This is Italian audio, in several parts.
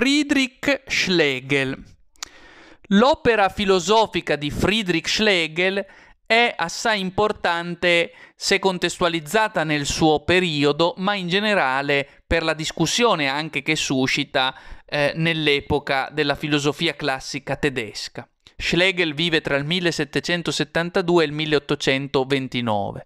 Friedrich Schlegel. L'opera filosofica di Friedrich Schlegel è assai importante se contestualizzata nel suo periodo, ma in generale per la discussione anche che suscita eh, nell'epoca della filosofia classica tedesca. Schlegel vive tra il 1772 e il 1829.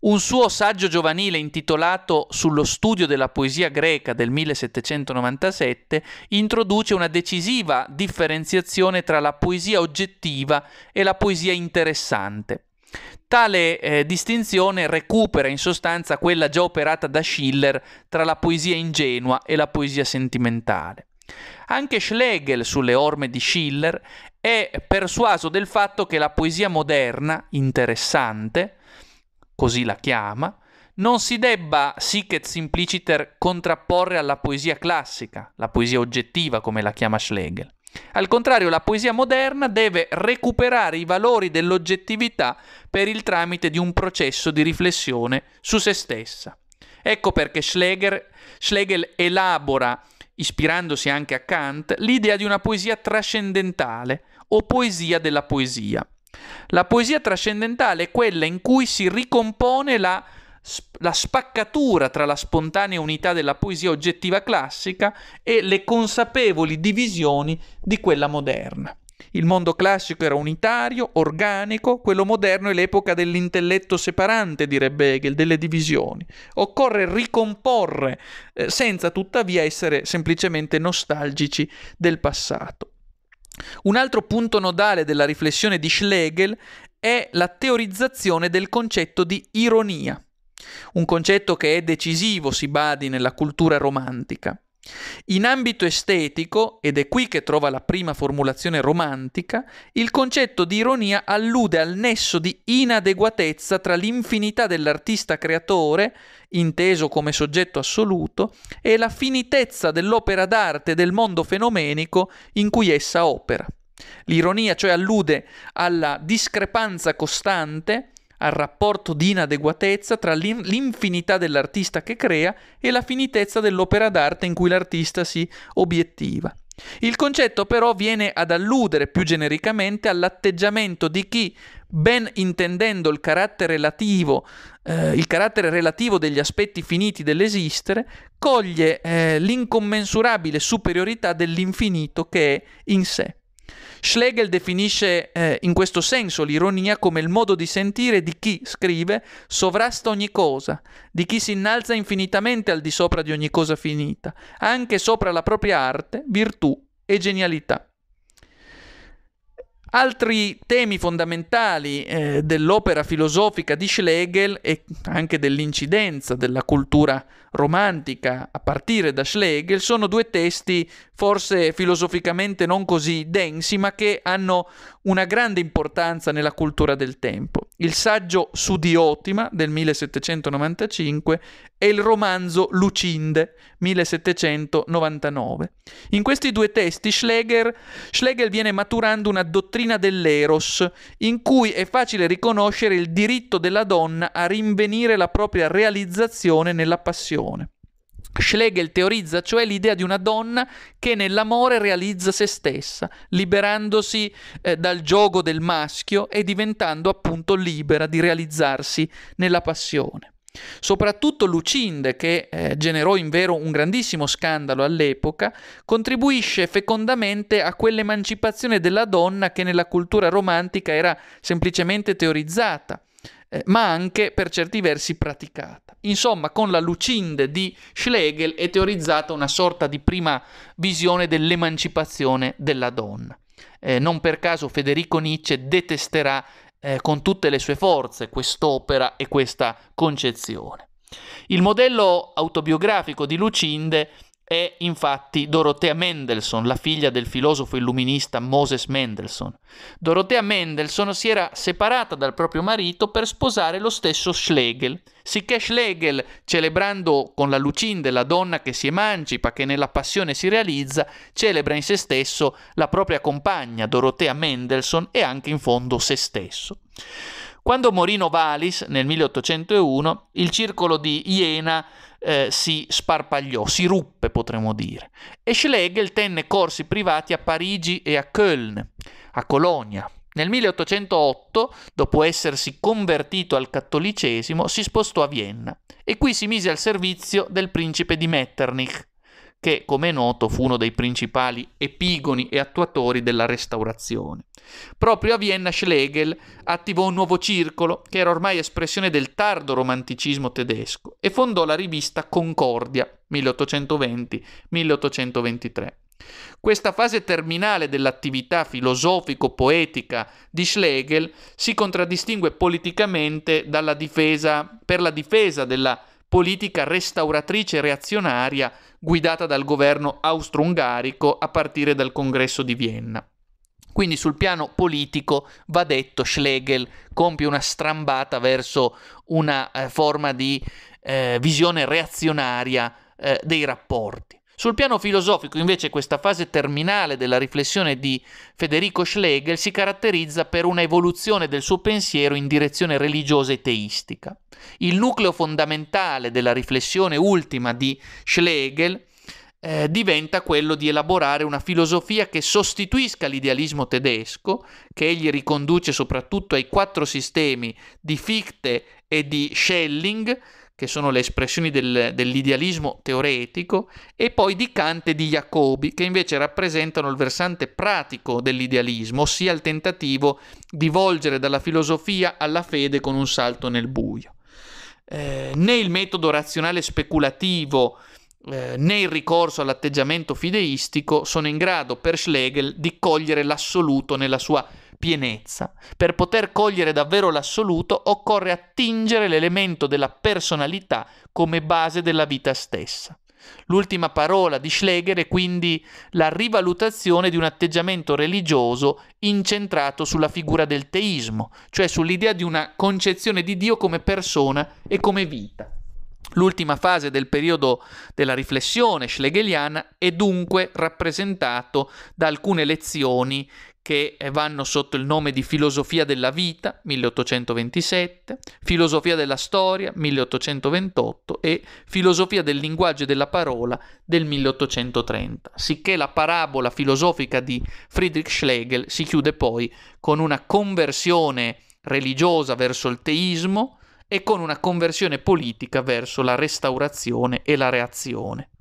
Un suo saggio giovanile intitolato Sullo studio della poesia greca del 1797 introduce una decisiva differenziazione tra la poesia oggettiva e la poesia interessante. Tale eh, distinzione recupera in sostanza quella già operata da Schiller tra la poesia ingenua e la poesia sentimentale. Anche Schlegel sulle orme di Schiller è persuaso del fatto che la poesia moderna, interessante, così la chiama, non si debba sicet simpliciter contrapporre alla poesia classica, la poesia oggettiva come la chiama Schlegel. Al contrario, la poesia moderna deve recuperare i valori dell'oggettività per il tramite di un processo di riflessione su se stessa. Ecco perché Schleger, Schlegel elabora ispirandosi anche a Kant, l'idea di una poesia trascendentale o poesia della poesia. La poesia trascendentale è quella in cui si ricompone la, la, spaccatura tra la spontanea unità della poesia oggettiva classica e le consapevoli divisioni di quella moderna. Il mondo classico era unitario, organico, quello moderno è l'epoca dell'intelletto separante, direbbe Hegel, delle divisioni. Occorre ricomporre, eh, senza tuttavia essere semplicemente nostalgici del passato. Un altro punto nodale della riflessione di Schlegel è la teorizzazione del concetto di ironia, un concetto che è decisivo, si badi, nella cultura romantica. In ambito estetico, ed è qui che trova la prima formulazione romantica, il concetto di ironia allude al nesso di inadeguatezza tra l'infinità dell'artista creatore, inteso come soggetto assoluto, e la finitezza dell'opera d'arte del mondo fenomenico in cui essa opera. L'ironia cioè allude alla discrepanza costante al rapporto di inadeguatezza tra l'infinità dell'artista che crea e la finitezza dell'opera d'arte in cui l'artista si obiettiva. Il concetto però viene ad alludere più genericamente all'atteggiamento di chi, ben intendendo il carattere relativo, eh, il carattere relativo degli aspetti finiti dell'esistere, coglie eh, l'incommensurabile superiorità dell'infinito che è in sé. Schlegel definisce eh, in questo senso l'ironia come il modo di sentire di chi, scrive, sovrasta ogni cosa, di chi si innalza infinitamente al di sopra di ogni cosa finita, anche sopra la propria arte, virtù e genialità. Altri temi fondamentali eh, dell'opera filosofica di Schlegel e anche dell'incidenza della cultura romantica a partire da Schlegel sono due testi forse filosoficamente non così densi, ma che hanno una grande importanza nella cultura del tempo. Il saggio su di Ottima del 1795 e il romanzo Lucinde 1799. In questi due testi Schlegel, Schlegel viene maturando una dottrina dell'eros in cui è facile riconoscere il diritto della donna a rinvenire la propria realizzazione nella passione. Schlegel teorizza cioè l'idea di una donna che nell'amore realizza se stessa, liberandosi eh, dal gioco del maschio e diventando appunto libera di realizzarsi nella passione. Soprattutto Lucinde, che eh, generò in vero un grandissimo scandalo all'epoca, contribuisce fecondamente a quell'emancipazione della donna che nella cultura romantica era semplicemente teorizzata eh, ma anche per certi versi praticata. Insomma, con la Lucinde di Schlegel è teorizzata una sorta di prima visione dell'emancipazione della donna. Eh, non per caso Federico Nietzsche detesterà eh, con tutte le sue forze quest'opera e questa concezione. Il modello autobiografico di Lucinde è infatti Dorothea Mendelssohn, la figlia del filosofo illuminista Moses Mendelssohn. Dorothea Mendelssohn si era separata dal proprio marito per sposare lo stesso Schlegel, sicché Schlegel, celebrando con la lucinde la donna che si emancipa, che nella passione si realizza, celebra in se stesso la propria compagna Dorothea Mendelssohn e anche in fondo se stesso. Quando morì Novalis nel 1801 il circolo di Iena eh, si sparpagliò, si ruppe potremmo dire, e Schlegel tenne corsi privati a Parigi e a Köln, a Colonia. Nel 1808, dopo essersi convertito al cattolicesimo, si spostò a Vienna e qui si mise al servizio del principe di Metternich che, come è noto, fu uno dei principali epigoni e attuatori della restaurazione. Proprio a Vienna Schlegel attivò un nuovo circolo, che era ormai espressione del tardo romanticismo tedesco, e fondò la rivista Concordia 1820-1823. Questa fase terminale dell'attività filosofico-poetica di Schlegel si contraddistingue politicamente dalla difesa, per la difesa della politica restauratrice reazionaria guidata dal governo austro-ungarico a partire dal congresso di Vienna. Quindi sul piano politico va detto Schlegel compie una strambata verso una eh, forma di eh, visione reazionaria eh, dei rapporti. Sul piano filosofico, invece, questa fase terminale della riflessione di Federico Schlegel si caratterizza per una evoluzione del suo pensiero in direzione religiosa e teistica. Il nucleo fondamentale della riflessione ultima di Schlegel eh, diventa quello di elaborare una filosofia che sostituisca l'idealismo tedesco, che egli riconduce soprattutto ai quattro sistemi di Fichte e di Schelling, che sono le espressioni del, dell'idealismo teoretico, e poi di Kant e di Jacobi, che invece rappresentano il versante pratico dell'idealismo, ossia il tentativo di volgere dalla filosofia alla fede con un salto nel buio. Eh, né il metodo razionale speculativo eh, né il ricorso all'atteggiamento fideistico sono in grado per Schlegel di cogliere l'assoluto nella sua pienezza. Per poter cogliere davvero l'assoluto occorre attingere l'elemento della personalità come base della vita stessa. L'ultima parola di Schleger è quindi la rivalutazione di un atteggiamento religioso incentrato sulla figura del teismo, cioè sull'idea di una concezione di Dio come persona e come vita. L'ultima fase del periodo della riflessione schlegeliana è dunque rappresentato da alcune lezioni che vanno sotto il nome di Filosofia della vita 1827, Filosofia della storia 1828 e Filosofia del linguaggio e della parola del 1830, sicché la parabola filosofica di Friedrich Schlegel si chiude poi con una conversione religiosa verso il teismo e con una conversione politica verso la restaurazione e la reazione.